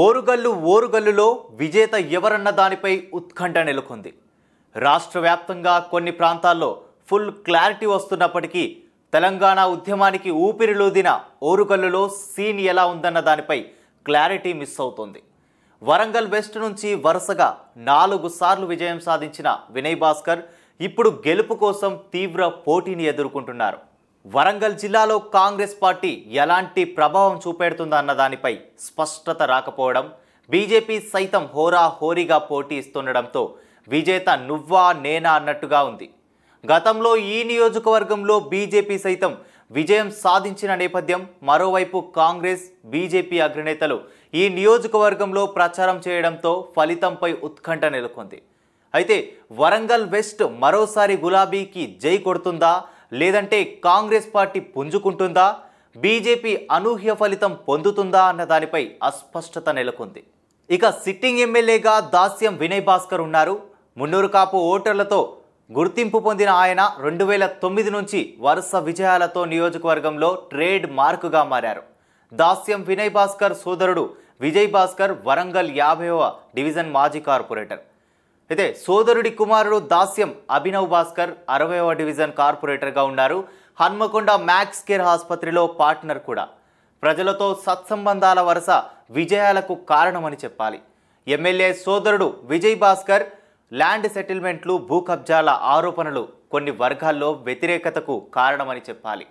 పోరుగల్లు ఓరుగల్లులో విజేత ఎవరన్న దానిపై ఉత్కంఠ నెలకొంది రాష్ట్ర వ్యాప్తంగా కొన్ని ప్రాంతాల్లో ఫుల్ క్లారిటీ వస్తున్నప్పటికీ తెలంగాణ ఉద్యమానికి ఊపిరిలోదిన ఓరుగల్లులో సీన్ ఎలా ఉందన్న దానిపై క్లారిటీ మిస్ అవుతోంది వరంగల్ వెస్ట్ నుంచి వరుసగా నాలుగు సార్లు విజయం సాధించిన వినయ్ భాస్కర్ ఇప్పుడు గెలుపు కోసం తీవ్ర పోటీని ఎదుర్కొంటున్నారు వరంగల్ జిల్లాలో కాంగ్రెస్ పార్టీ ఎలాంటి ప్రభావం చూపెడుతుందన్న దానిపై స్పష్టత రాకపోవడం బీజేపీ సైతం హోరా హోరీగా పోటీ ఇస్తుండడంతో విజేత నువ్వా నేనా అన్నట్టుగా ఉంది గతంలో ఈ నియోజకవర్గంలో బీజేపీ సైతం విజయం సాధించిన నేపథ్యం మరోవైపు కాంగ్రెస్ బీజేపీ అగ్రనేతలు ఈ నియోజకవర్గంలో ప్రచారం చేయడంతో ఫలితంపై ఉత్కంఠ నెలకొంది అయితే వరంగల్ వెస్ట్ మరోసారి గులాబీకి జై కొడుతుందా లేదంటే కాంగ్రెస్ పార్టీ పుంజుకుంటుందా బీజేపీ అనూహ్య ఫలితం పొందుతుందా అన్న దానిపై అస్పష్టత నెలకొంది ఇక సిట్టింగ్ ఎమ్మెల్యేగా దాస్యం వినయ్ భాస్కర్ ఉన్నారు మున్నూరు కాపు ఓటర్లతో గుర్తింపు పొందిన ఆయన రెండు వేల తొమ్మిది నుంచి వరుస విజయాలతో నియోజకవర్గంలో ట్రేడ్ మార్కుగా మారారు దాస్యం వినయ్ భాస్కర్ సోదరుడు విజయ్ భాస్కర్ వరంగల్ యాభైవ డివిజన్ మాజీ కార్పొరేటర్ అయితే సోదరుడి కుమారుడు దాస్యం అభినవ్ భాస్కర్ అరవైవ డివిజన్ కార్పొరేటర్గా ఉన్నారు హన్మకొండ మ్యాక్స్ కేర్ ఆసుపత్రిలో పార్ట్నర్ కూడా ప్రజలతో సత్సంబంధాల వరుస విజయాలకు కారణమని చెప్పాలి ఎమ్మెల్యే సోదరుడు విజయ్ భాస్కర్ ల్యాండ్ సెటిల్మెంట్లు భూ కబ్జాల ఆరోపణలు కొన్ని వర్గాల్లో వ్యతిరేకతకు కారణమని చెప్పాలి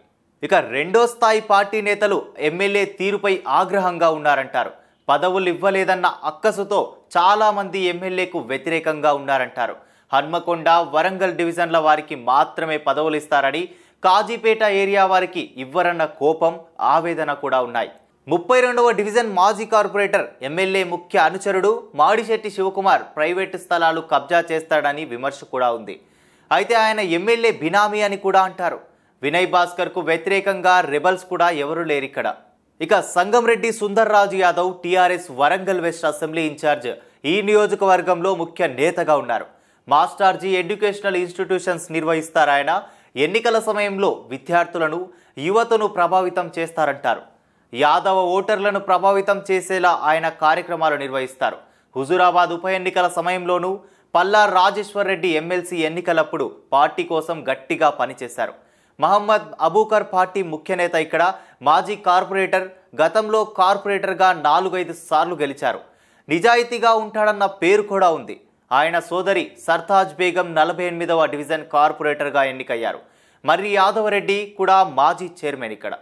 ఇక రెండో స్థాయి పార్టీ నేతలు ఎమ్మెల్యే తీరుపై ఆగ్రహంగా ఉన్నారంటారు పదవులు ఇవ్వలేదన్న అక్కసుతో చాలామంది ఎమ్మెల్యేకు వ్యతిరేకంగా ఉన్నారంటారు హన్మకొండ వరంగల్ డివిజన్ల వారికి మాత్రమే పదవులు ఇస్తారని కాజీపేట ఏరియా వారికి ఇవ్వరన్న కోపం ఆవేదన కూడా ఉన్నాయి ముప్పై రెండవ డివిజన్ మాజీ కార్పొరేటర్ ఎమ్మెల్యే ముఖ్య అనుచరుడు మాడిశెట్టి శివకుమార్ ప్రైవేటు స్థలాలు కబ్జా చేస్తాడని విమర్శ కూడా ఉంది అయితే ఆయన ఎమ్మెల్యే బినామీ అని కూడా అంటారు వినయ్ భాస్కర్కు వ్యతిరేకంగా రెబల్స్ కూడా ఎవరూ లేరిక్కడ ఇక Sangamreddy Sundarraju Yadav TRS Warangal west assembly incharge ఈ నియోజకవర్గంలో ముఖ్య నేతగా ఉన్నారు మాస్టార్జీ ఎడ్యుకేషనల్ ఇన్స్టిట్యూషన్స్ నిర్వహిస్తారాయన ఎన్నికల సమయంలో విద్యార్థులను యువతను ప్రభావితం చేస్తారంటారు యాదవ ఓటర్లను ప్రభావితం చేసేలా ఆయన కార్యక్రమాలు నిర్వహిస్తారు హుజురాబాద్ ఉప ఎన్నికల సమయంలోనూ పల్లార్ రాజేశ్వర్ రెడ్డి ఎమ్మెల్సీ ఎన్నికలప్పుడు పార్టీ కోసం గట్టిగా పనిచేశారు మహమ్మద్ అబూకర్ పార్టీ ముఖ్యనేత ఇక్కడ మాజీ కార్పొరేటర్ గతంలో కార్పొరేటర్గా నాలుగైదు సార్లు గెలిచారు నిజాయితీగా ఉంటాడన్న పేరు కూడా ఉంది ఆయన సోదరి సర్తాజ్ బేగం నలభై ఎనిమిదవ డివిజన్ కార్పొరేటర్గా ఎన్నికయ్యారు మర్రి యాదవరెడ్డి కూడా మాజీ చైర్మన్ ఇక్కడ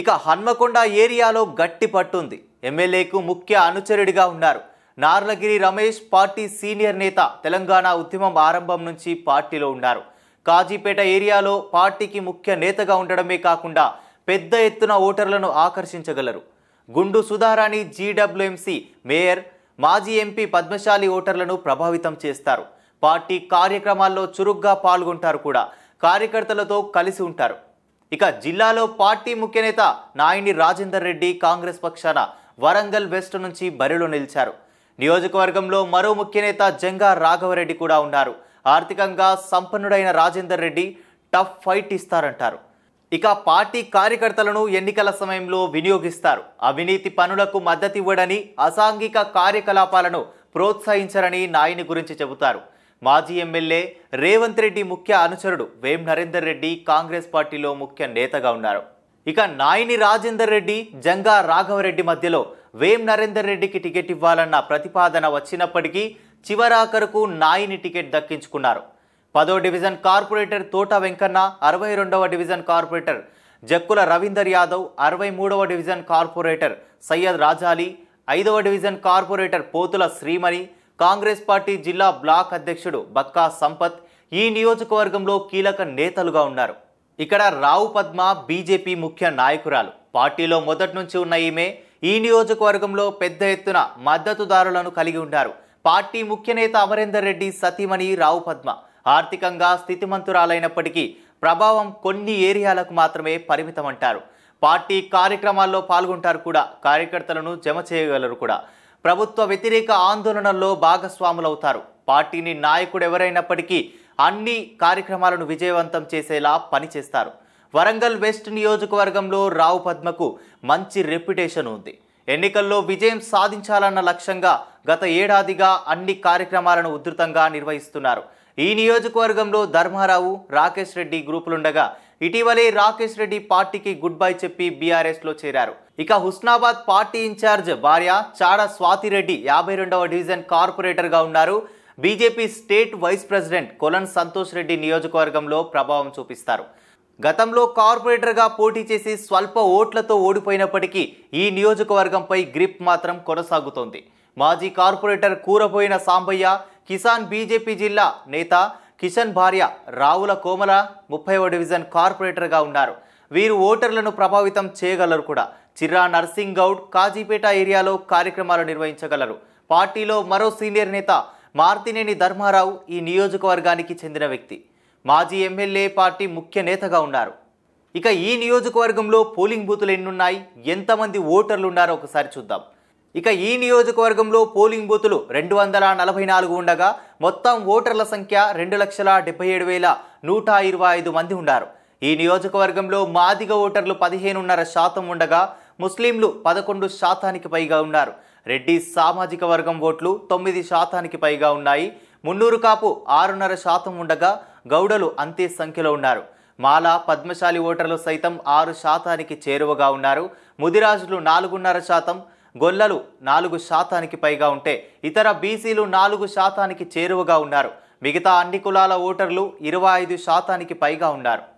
ఇక హన్మకొండ ఏరియాలో గట్టి పట్టుంది ఎమ్మెల్యేకు ముఖ్య అనుచరుడిగా ఉన్నారు నార్లగిరి రమేష్ పార్టీ సీనియర్ నేత తెలంగాణ ఉద్యమం ఆరంభం నుంచి పార్టీలో ఉన్నారు కాజీపేట ఏరియాలో పార్టీకి ముఖ్య నేతగా ఉండడమే కాకుండా పెద్ద ఎత్తున ఓటర్లను ఆకర్షించగలరు గుండు సుధారాణి జీడబ్ల్యూఎంసీ మేయర్ మాజీ ఎంపీ పద్మశాలి ఓటర్లను ప్రభావితం చేస్తారు పార్టీ కార్యక్రమాల్లో చురుగ్గా పాల్గొంటారు కూడా కార్యకర్తలతో కలిసి ఉంటారు ఇక జిల్లాలో పార్టీ ముఖ్యనేత నాయని రాజేందర్ రెడ్డి కాంగ్రెస్ పక్షాన వరంగల్ వెస్ట్ నుంచి బరిలో నిలిచారు నియోజకవర్గంలో మరో ముఖ్యనేత జంగా రాఘవరెడ్డి కూడా ఉన్నారు ఆర్థికంగా సంపన్నుడైన రాజేందర్ రెడ్డి టఫ్ ఫైట్ ఇస్తారంటారు ఇక పార్టీ కార్యకర్తలను ఎన్నికల సమయంలో వినియోగిస్తారు అవినీతి పనులకు మద్దతు ఇవ్వడని అసాంఘిక కార్యకలాపాలను ప్రోత్సహించరని నాయని గురించి చెబుతారు మాజీ ఎమ్మెల్యే రేవంత్ రెడ్డి ముఖ్య అనుచరుడు వేం నరేందర్ రెడ్డి కాంగ్రెస్ పార్టీలో ముఖ్య నేతగా ఉన్నారు ఇక నాయిని రాజేందర్ రెడ్డి జంగా రాఘవరెడ్డి మధ్యలో వేం నరేందర్ రెడ్డికి టికెట్ ఇవ్వాలన్న ప్రతిపాదన వచ్చినప్పటికీ చివరాఖరుకు నాయిని టికెట్ దక్కించుకున్నారు పదో డివిజన్ కార్పొరేటర్ తోట వెంకన్న అరవై రెండవ డివిజన్ కార్పొరేటర్ జక్కుల రవీందర్ యాదవ్ అరవై మూడవ డివిజన్ కార్పొరేటర్ సయ్యద్ రాజాలి ఐదవ division corporator Pothula Srimani Congress party జిల్లా బ్లాక్ అధ్యక్షుడు బక్కా సంపత్ ఈ నియోజకవర్గంలో కీలక నేతలుగా ఉన్నారు ఇక్కడ రావు పద్మ బీజేపీ ముఖ్య నాయకురాలు పార్టీలో మొదటి నుంచి ఉన్న ఈమె ఈ నియోజకవర్గంలో పెద్ద ఎత్తున మద్దతుదారులను కలిగి ఉన్నారు పార్టీ ముఖ్య నేత అమరేందర్ రెడ్డి సతీమణి రావు పద్మ ఆర్థికంగా స్థితిమంతురాలైనప్పటికీ ప్రభావం కొన్ని ఏరియాలకు మాత్రమే పరిమితమంటారు పార్టీ కార్యక్రమాల్లో పాల్గొంటారు కూడా కార్యకర్తలను జమ చేయగలరు కూడా ప్రభుత్వ వ్యతిరేక ఆందోళనల్లో భాగస్వాములవుతారు పార్టీని నాయకుడు ఎవరైనప్పటికీ అన్ని కార్యక్రమాలను విజయవంతం చేసేలా పనిచేస్తారు వరంగల్ వెస్ట్ నియోజకవర్గంలో రావు పద్మకు మంచి రెప్యుటేషన్ ఉంది ఎన్నికల్లో విజయం సాధించాలన్న లక్ష్యంగా గత ఏడాదిగా అన్ని కార్యక్రమాలను ఉధృతంగా నిర్వహిస్తున్నారు ఈ నియోజకవర్గంలో ధర్మారావు రాకేష్ రెడ్డి గ్రూపులుండగా ఇటీవలే రాకేష్ రెడ్డి పార్టీకి గుడ్ బై చెప్పి బీఆర్ఎస్లో చేరారు ఇక హుస్నాబాద్ పార్టీ ఇన్ఛార్జ్ భార్య చాడ స్వాతిరెడ్డి యాభై రెండవ డివిజన్ కార్పొరేటర్గా ఉన్నారు BJP state vice president Kolan Santosh Reddy నియోజకవర్గంలో ప్రభావం చూపిస్తారు గతంలో కార్పొరేటర్గా పోటీ చేసి స్వల్ప ఓట్లతో ఓడిపోయినప్పటికీ ఈ నియోజకవర్గంపై గ్రిప్ మాత్రం కొనసాగుతోంది మాజీ కార్పొరేటర్ కూరపోయిన సాంబయ్య కిసాన్ బీజేపీ జిల్లా నేత కిషన్ భార్య రావుల కోమల ముప్పై డివిజన్ కార్పొరేటర్గా ఉన్నారు వీరు ఓటర్లను ప్రభావితం చేయగలరు కూడా చిర్రా నర్సింగ్ గౌడ్ కాజీపేట ఏరియాలో కార్యక్రమాలు నిర్వహించగలరు పార్టీలో మరో సీనియర్ నేత మార్తినేని ధర్మారావు ఈ నియోజకవర్గానికి చెందిన వ్యక్తి మాజీ ఎమ్మెల్యే పార్టీ ముఖ్య నేతగా ఉన్నారు ఇక ఈ నియోజకవర్గంలో పోలింగ్ బూతులు ఎన్నున్నాయి ఎంతమంది ఓటర్లు ఉన్నారో ఒకసారి చూద్దాం ఇక ఈ నియోజకవర్గంలో పోలింగ్ బూతులు రెండు వందల నలభై నాలుగు ఉండగా మొత్తం ఓటర్ల సంఖ్య రెండు లక్షల డెబ్బై ఏడు వేల నూట ఇరవై ఐదు మంది ఉన్నారు ఈ నియోజకవర్గంలో మాదిగ ఓటర్లు పదిహేనున్నర శాతం ఉండగా ముస్లింలు పదకొండు శాతానికి పైగా ఉన్నారు రెడ్డి సామాజిక వర్గం ఓట్లు తొమ్మిది శాతానికి పైగా ఉన్నాయి మున్నూరు కాపు ఆరున్నర శాతం ఉండగా గౌడలు అంతే సంఖ్యలో ఉన్నారు మాల పద్మశాలి ఓటర్లు సైతం ఆరు శాతానికి చేరువగా ఉన్నారు ముదిరాజులు నాలుగున్నర శాతం గొల్లలు నాలుగు శాతానికి పైగా ఉంటే ఇతర బీసీలు నాలుగు శాతానికి చేరువగా ఉన్నారు మిగతా అన్ని కులాల ఓటర్లు ఇరవై ఐదు శాతానికి పైగా ఉన్నారు